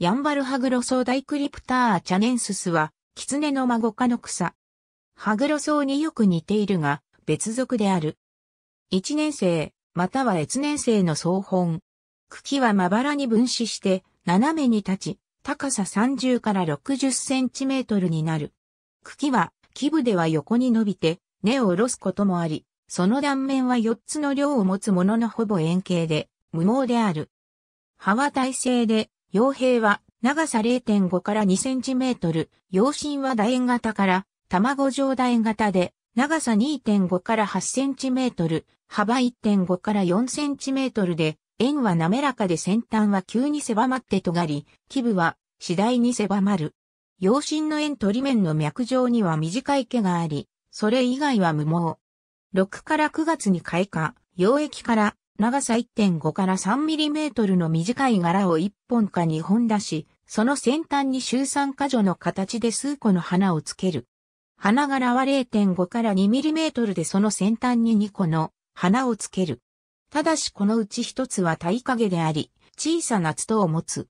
ヤンバルハグロソウダイクリプターチャネンススは、キツネの孫科の草。ハグロソウによく似ているが、別属である。一年生、または越年生の総本。茎はまばらに分子して、斜めに立ち、高さ30から60センチメートルになる。茎は、基部では横に伸びて、根を下ろすこともあり、その断面は4つの量を持つもののほぼ円形で、無毛である。葉は耐性で、傭兵は長さ0.5から2センチメートル、養身は楕円型から卵状楕円型で、長さ2.5から8センチメートル、幅1.5から4センチメートルで、円は滑らかで先端は急に狭まって尖り、基部は次第に狭まる。養心の円取り面の脈状には短い毛があり、それ以外は無毛。6から9月に開花、溶液から長さ1.5から3ミリメートルの短い柄を1本か2本出し、その先端に周三箇所の形で数個の花をつける。花柄は0.5から2ミリメートルでその先端に2個の花をつける。ただしこのうち一つは体影であり、小さな筒を持つ。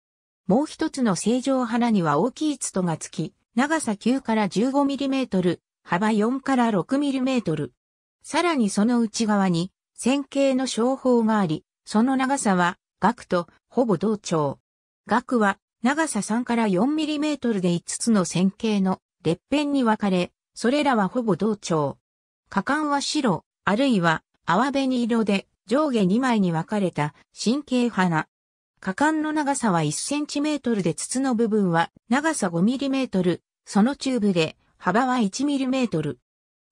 もう一つの正常花には大きい筒がつき、長さ9から15ミリメートル、幅4から6ミリメートル。さらにその内側に線形の商法があり、その長さは額とほぼ同調。額は長さ3から4トルで5つの線形の列片に分かれ、それらはほぼ同調。果敢は白、あるいは泡紅色で上下2枚に分かれた神経花。果敢の長さは1トルで筒の部分は長さ5トル、そのチューブで幅は1トル。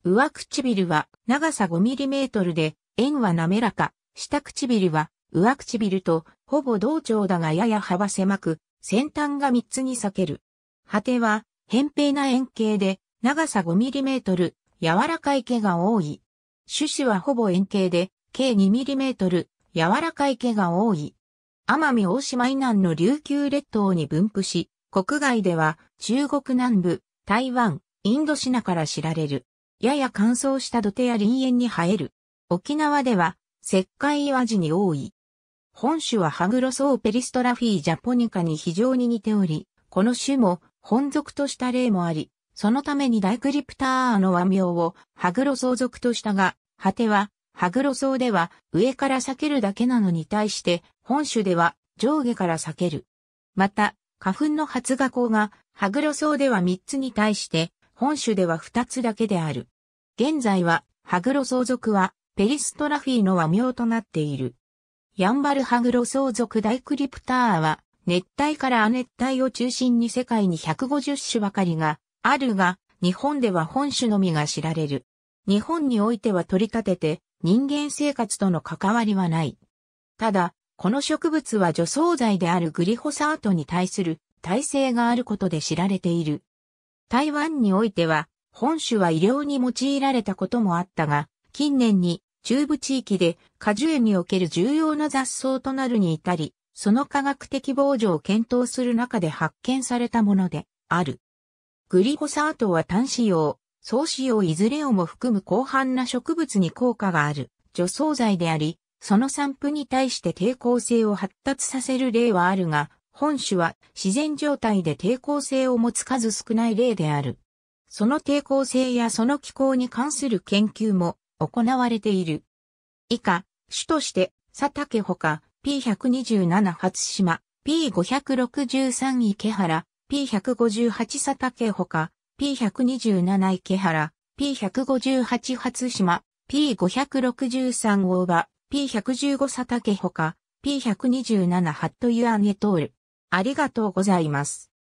上唇は長さ5トルで円は滑らか、下唇は上唇とほぼ同調だがやや幅狭く、先端が3つに裂ける。果ては、扁平な円形で、長さ5トル、柔らかい毛が多い。種子はほぼ円形で、計2トル、柔らかい毛が多い。奄美大島以南の琉球列島に分布し、国外では中国南部、台湾、インドシナから知られる。やや乾燥した土手や林園に生える。沖縄では、石灰岩地に多い。本種はハグロソーペリストラフィージャポニカに非常に似ており、この種も本属とした例もあり、そのためにダイクリプターの和名をハグロソウ属としたが、果ては、ハグロソでは上から避けるだけなのに対して、本種では上下から避ける。また、花粉の発芽口がハグロソでは3つに対して、本種では2つだけである。現在は、ハグロソウ属はエリストラフィーの和名となっている。ヤンバルハグロ相続ダイクリプターは、熱帯から亜熱帯を中心に世界に150種ばかりがあるが、日本では本種のみが知られる。日本においては取り立てて、人間生活との関わりはない。ただ、この植物は除草剤であるグリホサートに対する耐性があることで知られている。台湾においては、本種は医療に用いられたこともあったが、近年に中部地域で果樹園における重要な雑草となるに至り、その科学的防除を検討する中で発見されたものである。グリホサートは単子用、総子用いずれをも含む広範な植物に効果がある除草剤であり、その散布に対して抵抗性を発達させる例はあるが、本種は自然状態で抵抗性を持つ数少ない例である。その抵抗性やその気候に関する研究も行われている。以下、主として、佐竹ほか、P127 初島、P563 池原、P158 佐竹ほか、P127 池原、P158 初島、P563 大場、P115 佐竹ほか、P127 ハットユアンエトール。ありがとうございます。